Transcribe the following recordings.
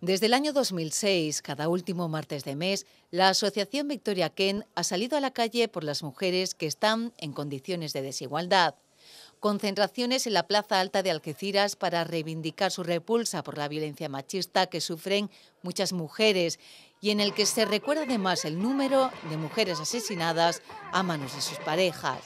Desde el año 2006, cada último martes de mes, la Asociación Victoria Ken ha salido a la calle por las mujeres que están en condiciones de desigualdad. Concentraciones en la Plaza Alta de Algeciras para reivindicar su repulsa por la violencia machista que sufren muchas mujeres y en el que se recuerda además el número de mujeres asesinadas a manos de sus parejas.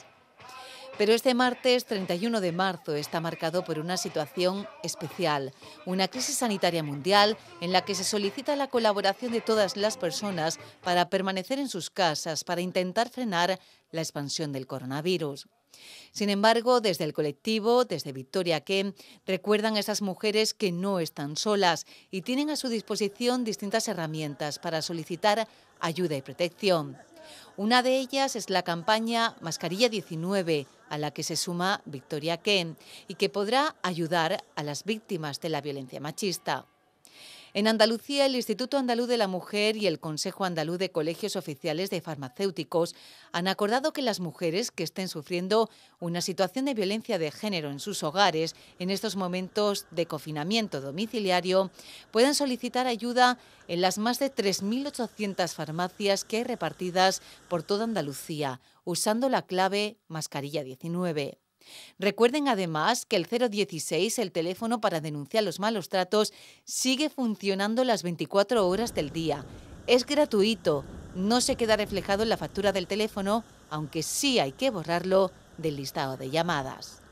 Pero este martes 31 de marzo está marcado por una situación especial, una crisis sanitaria mundial en la que se solicita la colaboración de todas las personas para permanecer en sus casas, para intentar frenar la expansión del coronavirus. Sin embargo, desde el colectivo, desde Victoria Que, recuerdan a esas mujeres que no están solas y tienen a su disposición distintas herramientas para solicitar ayuda y protección. Una de ellas es la campaña Mascarilla 19, a la que se suma Victoria Ken y que podrá ayudar a las víctimas de la violencia machista. En Andalucía, el Instituto Andaluz de la Mujer y el Consejo Andaluz de Colegios Oficiales de Farmacéuticos han acordado que las mujeres que estén sufriendo una situación de violencia de género en sus hogares, en estos momentos de confinamiento domiciliario, puedan solicitar ayuda en las más de 3.800 farmacias que hay repartidas por toda Andalucía, usando la clave mascarilla 19. Recuerden además que el 016, el teléfono para denunciar los malos tratos, sigue funcionando las 24 horas del día. Es gratuito, no se queda reflejado en la factura del teléfono, aunque sí hay que borrarlo del listado de llamadas.